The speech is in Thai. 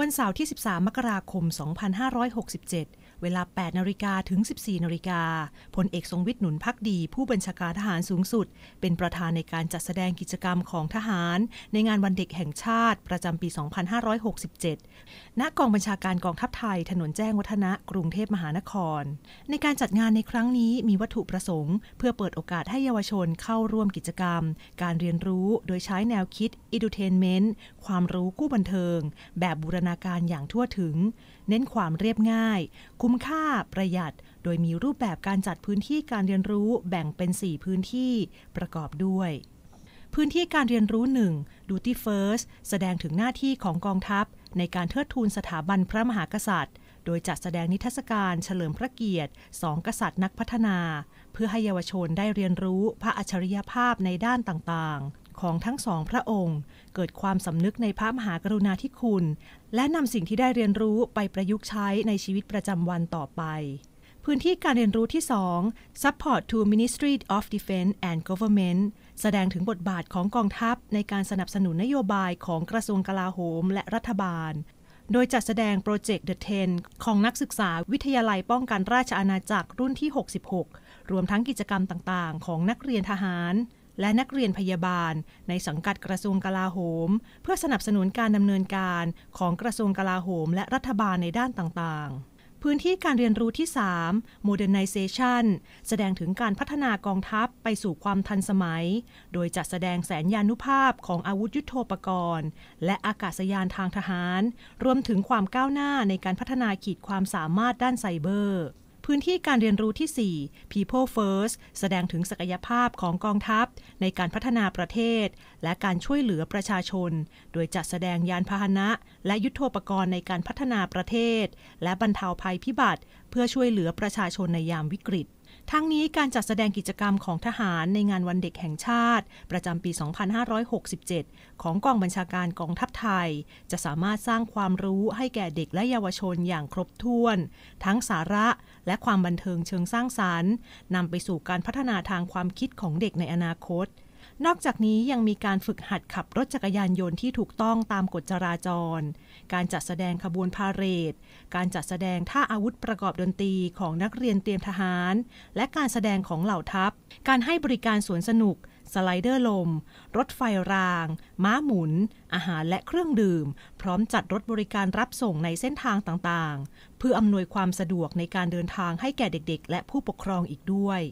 วันเสาร์ที่ 13 มกราคม 2567 เวลา 8นาฬิกาถึง 14นาฬิกาพลเอกทรงวิทย์ หนุนพักดี ผู้บัญชาการทหารสูงสุด เป็นประธานในการจัดแสดงกิจกรรมของทหาร ในงานวันเด็กแห่งชาติประจำปี 2567 ณ กองบัญชาการกองทัพไทย ถนนแจ้งวัฒนะ กรุงเทพมหานคร ในการจัดงานในครั้งนี้มีวัตถุประสงค์ เพื่อเปิดโอกาสให้เยาวชนเข้าร่วมกิจกรรม การเรียนรู้โดยใช้แนวคิด edutainment ความรู้คู่บันเทิง แบบบูรณนาการอย่างทั่วถึง เน้นความเรียบง่าย คุ้มค่าประหยัด โดยมีรูปแบบการจัดพื้นที่การเรียนรู้แบ่งเป็น 4 พื้นที่ประกอบด้วย พื้นที่การเรียนรู้หนึ่ง Duty First แสดงถึงหน้าที่ของกองทัพ ในการเทิดทูนสถาบันพระมหากษัตริย์ โดยจัดแสดงนิทรรศการเฉลิมพระเกียรติสองกษัตริย์นักพัฒนา เพื่อให้เยาวชนได้เรียนรู้พระอัจฉริยภาพในด้านต่างของทั้งสองพระองค์ เกิดความสำนึกในพระมหากรุณาธิคุณ และนำสิ่งที่ได้เรียนรู้ไปประยุกต์ใช้ในชีวิตประจำวันต่อไป พื้นที่การเรียนรู้ที่2 Support to Ministry of Defense and Government แสดงถึงบทบาทของกองทัพในการสนับสนุนนโยบายของกระทรวงกลาโหมและรัฐบาล โดยจัดแสดงโปรเจกต์ The Ten ของนักศึกษาวิทยาลัยป้องกันราชอาณาจักรรุ่นที่ 66 รวมทั้งกิจกรรมต่าง ๆ ของนักเรียนทหารและนักเรียนพยาบาลในสังกัดกระทรวงกลาโหม เพื่อสนับสนุนการดำเนินการของกระทรวงกลาโหม และรัฐบาลในด้านต่างๆ พื้นที่การเรียนรู้ที่ 3 modernization แสดงถึงการพัฒนากองทัพไปสู่ความทันสมัย โดยจัดแสดงแสนยานุภาพของอาวุธยุโทโธปกรณ์ และอากาศยานทางทหาร รวมถึงความก้าวหน้าในการพัฒนาขีดความสามารถด้านไซเบอร์พื้นที่การเรียนรู้ที่ 4 People First แสดงถึงศักยภาพของกองทัพในการพัฒนาประเทศและการช่วยเหลือประชาชน โดยจัดแสดงยานพาหนะและยุทโธปกรณ์ในการพัฒนาประเทศและบรรเทาภัยพิบัติเพื่อช่วยเหลือประชาชนในยามวิกฤตทั้งนี้การจัดแสดงกิจกรรมของทหารในงานวันเด็กแห่งชาติ ประจำปี 2567 ของกองบัญชาการกองทัพไทย จะสามารถสร้างความรู้ให้แก่เด็กและเยาวชนอย่างครบถ้วน ทั้งสาระและความบันเทิงเชิงสร้างสารรค์นำไปสู่การพัฒนาทางความคิดของเด็กในอนาคตนอกจากนี้ยังมีการฝึกหัดขับรถจักรยานยนต์ที่ถูกต้องตามกฎจราจร การจัดแสดงขบวนพาเหรด การจัดแสดงท่าอาวุธประกอบดนตรีของนักเรียนเตรียมทหาร และการแสดงของเหล่าทัพ การให้บริการสวนสนุก สไลเดอร์ลม รถไฟราง ม้าหมุน อาหารและเครื่องดื่ม พร้อมจัดรถบริการรับส่งในเส้นทางต่างๆ เพื่ออำนวยความสะดวกในการเดินทางให้แก่เด็กๆ และผู้ปกครองอีกด้วย